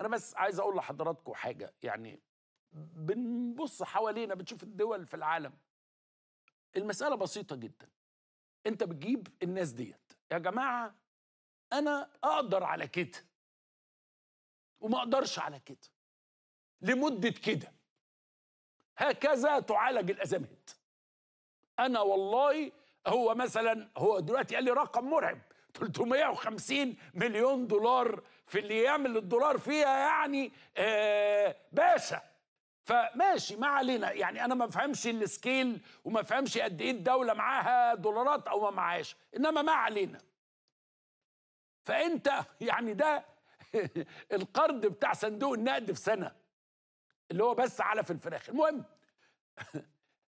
انا بس عايز اقول لحضراتكم حاجه يعني بنبص حوالينا بتشوف الدول في العالم المساله بسيطه جدا انت بتجيب الناس ديت يا جماعه انا اقدر على كده وما اقدرش على كده لمده كده هكذا تعالج الازمات انا والله هو مثلا هو دلوقتي قال لي رقم مرعب 350 مليون دولار في الايام اللي الدولار فيها يعني آه، باشا فماشي ما علينا يعني انا ما بفهمش السكيل وما بفهمش قد ايه الدوله معاها دولارات او ما معاهاش انما ما علينا فانت يعني ده القرض بتاع صندوق النقد في سنه اللي هو بس علف الفراخ المهم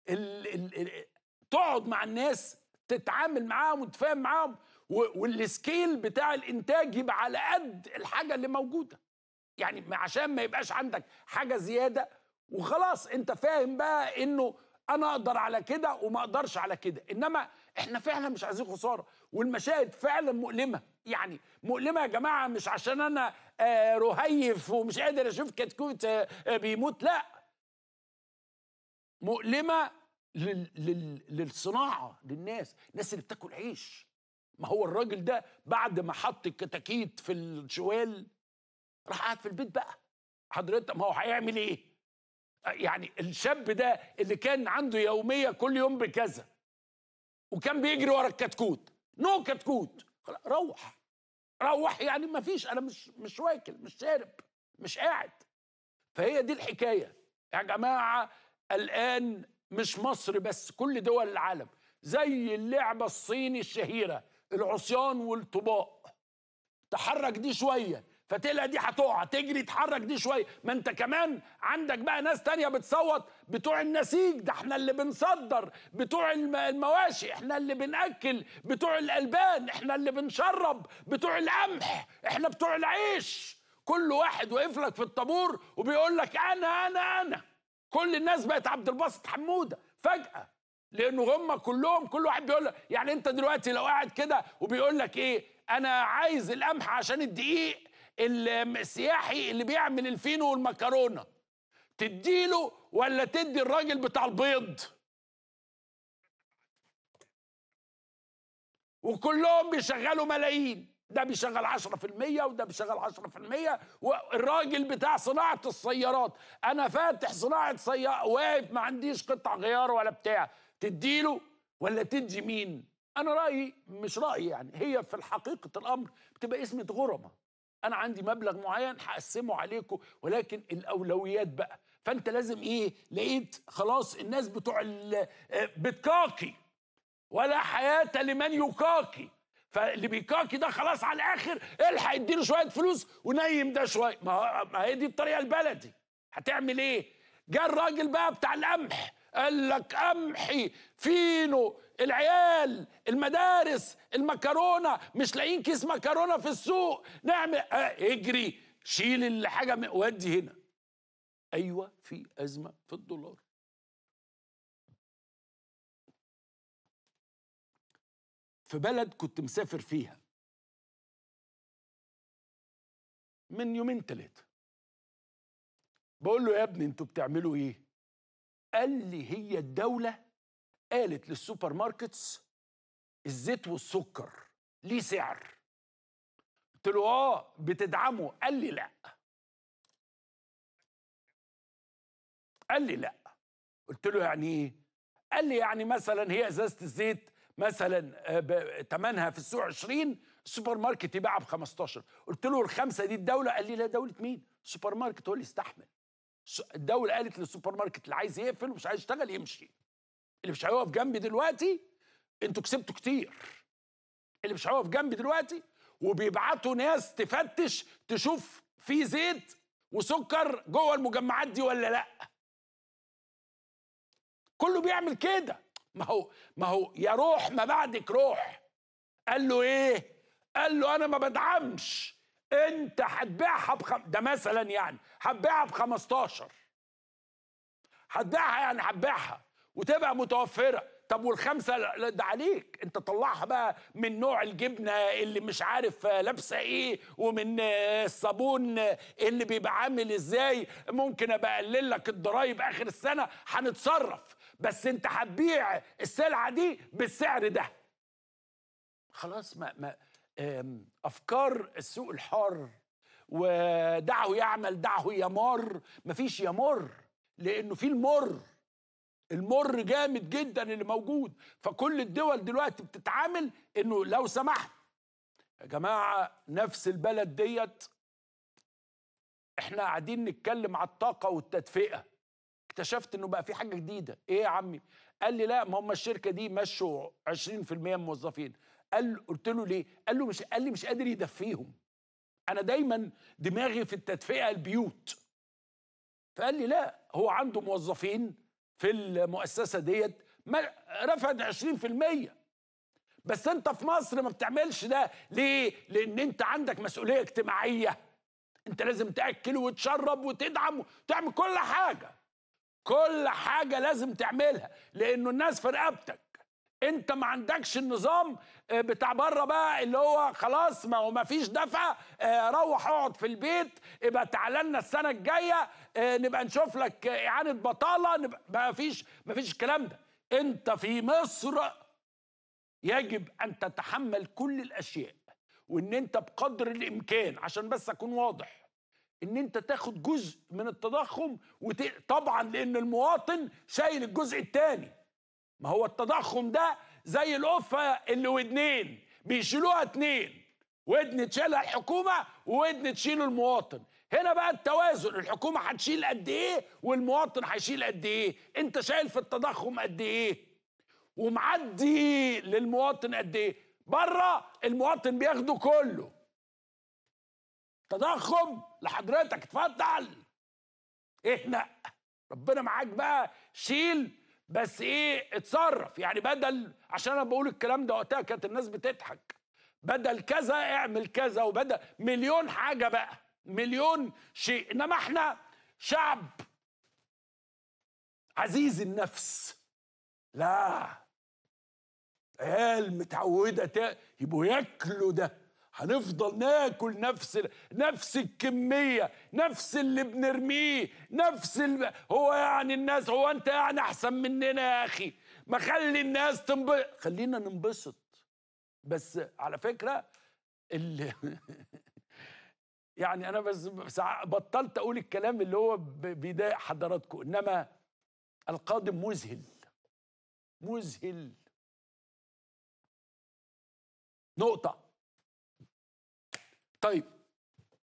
ال ال تقعد مع الناس تتعامل معاهم وتتفاهم معاهم والسكيل بتاع الانتاج يبقى على قد الحاجه اللي موجوده يعني عشان ما يبقاش عندك حاجه زياده وخلاص انت فاهم بقى انه انا اقدر على كده وما اقدرش على كده انما احنا فعلا مش عايزين خساره والمشاهد فعلا مؤلمه يعني مؤلمه يا جماعه مش عشان انا آه، رهيف ومش قادر اشوف كتكوت آه، آه، بيموت لا مؤلمه لل... لل... للصناعه للناس الناس اللي بتاكل عيش ما هو الراجل ده بعد ما حط الكتاكيت في الشوال راح قعد في البيت بقى حضرتك ما هو هيعمل ايه يعني الشاب ده اللي كان عنده يوميه كل يوم بكذا وكان بيجري ورا الكتكوت نو كتكوت روح روح يعني ما فيش انا مش مش واكل مش شارب مش قاعد فهي دي الحكايه يا جماعه الان مش مصر بس كل دول العالم زي اللعبه الصيني الشهيره العصيان والطباق تحرك دي شويه فتقلق دي هتقع تجري تحرك دي شويه ما انت كمان عندك بقى ناس تانية بتصوت بتوع النسيج ده احنا اللي بنصدر بتوع المواشي احنا اللي بناكل بتوع الالبان احنا اللي بنشرب بتوع القمح احنا بتوع العيش كل واحد واقف لك في الطابور وبيقول لك انا انا انا كل الناس بقت عبد الباسط حموده فجاه لانه هم كلهم كل واحد بيقول لك يعني انت دلوقتي لو قاعد كده وبيقول لك ايه انا عايز القمح عشان الدقيق السياحي اللي بيعمل الفينو والمكرونه تديله ولا تدي الراجل بتاع البيض وكلهم بيشغلوا ملايين ده بيشغل 10% وده بيشغل 10% والراجل بتاع صناعه السيارات انا فاتح صناعه سيارة واقف ما عنديش قطع غيار ولا بتاع تديله ولا تدي مين انا رايي مش رايي يعني هي في حقيقه الامر بتبقى اسمه غرمه انا عندي مبلغ معين هقسمه عليكم ولكن الاولويات بقى فانت لازم ايه لقيت خلاص الناس بتوع آه، بتكاكي ولا حياه لمن يكاكي فاللي بيكاكي ده خلاص على الاخر الحق اديله شويه فلوس ونيم ده شويه ما هي دي الطريقه البلدي هتعمل ايه جه الراجل بقى بتاع القمح قال لك قمحي فينو العيال المدارس المكرونه مش لاقيين كيس مكرونه في السوق نعمل اه اجري شيل الحاجه ودي هنا ايوه في ازمه في الدولار في بلد كنت مسافر فيها من يومين ثلاثه بقول له يا ابني انتوا بتعملوا ايه اللي هي الدولة قالت للسوبر ماركتس الزيت والسكر ليه سعر قلت له اه بتدعمه قال لي لا قال لي لا قلت له يعني ايه قال لي يعني مثلا هي ازازه الزيت مثلا ثمنها آه، في السوق 20 السوبر ماركت يبيعها ب 15 قلت له الخمسه دي الدوله قال لي لا دوله مين السوبر ماركت هو اللي يستحمل الدولة قالت للسوبر ماركت اللي عايز يقفل ومش عايز يشتغل يمشي اللي مش هيقف جنبي دلوقتي انتوا كسبتوا كتير اللي مش هيقف جنبي دلوقتي وبيبعتوا ناس تفتش تشوف في زيت وسكر جوه المجمعات دي ولا لا كله بيعمل كده ما هو ما هو يا روح ما بعدك روح قال له ايه قال له انا ما بدعمش انت هتبيعها بخم... ده مثلا يعني هتبيعها ب 15 هتبيعها يعني هتبيعها وتبقى متوفره طب والخمسه ده عليك انت طلعها بقى من نوع الجبنه اللي مش عارف لابسه ايه ومن الصابون اللي بيبقى عامل ازاي ممكن ابقى اقلل لك الضرايب اخر السنه هنتصرف بس انت هتبيع السلعه دي بالسعر ده خلاص ما, ما افكار السوق الحار ودعه يعمل دعه يمر مفيش يمر لانه في المر المر جامد جدا اللي موجود فكل الدول دلوقتي بتتعامل انه لو سمحت يا جماعه نفس البلد ديت احنا قاعدين نتكلم على الطاقه والتدفئه اكتشفت انه بقى في حاجه جديده ايه يا عمي قال لي لا ما هم الشركه دي مشوا 20% من موظفين قال قلت له ليه قال له مش قال لي مش قادر يدفيهم انا دايما دماغي في التدفئه البيوت فقال لي لا هو عنده موظفين في المؤسسه ديت رفد 20% بس انت في مصر ما بتعملش ده ليه لان انت عندك مسؤوليه اجتماعيه انت لازم تاكل وتشرب وتدعم وتعمل كل حاجه كل حاجه لازم تعملها لانه الناس في رقبتك انت ما عندكش النظام آه، بتاع بره بقى اللي هو خلاص ما هو ما فيش دفع آه، روح اقعد في البيت يبقى تعال لنا السنه الجايه آه، نبقى نشوف لك اعاده بطاله نبقى ما فيش ما فيش الكلام ده انت في مصر يجب ان تتحمل كل الاشياء وان انت بقدر الامكان عشان بس اكون واضح ان انت تاخد جزء من التضخم وطبعا لان المواطن شايل الجزء الثاني ما هو التضخم ده زي القفة اللي ودنين بيشيلوها اتنين ودن تشيلها الحكومة وودن تشيله المواطن هنا بقى التوازن الحكومة هتشيل قد ايه والمواطن هيشيل قد ايه انت شايل في التضخم قد ايه ومعدي للمواطن قد ايه بره المواطن بياخده كله تضخم لحضرتك اتفضل اهنأ ربنا معاك بقى شيل بس ايه اتصرف يعني بدل عشان انا بقول الكلام ده وقتها كانت الناس بتضحك بدل كذا اعمل كذا وبدل مليون حاجه بقى مليون شيء انما احنا شعب عزيز النفس لا عيال متعوده يبقوا ياكلوا ده هنفضل ناكل نفس نفس الكميه نفس اللي بنرميه نفس ال... هو يعني الناس هو انت يعني احسن مننا يا اخي ما خلي الناس تنبسط خلينا ننبسط بس على فكره اللي يعني انا بس بطلت اقول الكلام اللي هو بيضايق حضراتكم انما القادم مذهل مذهل نقطه طيب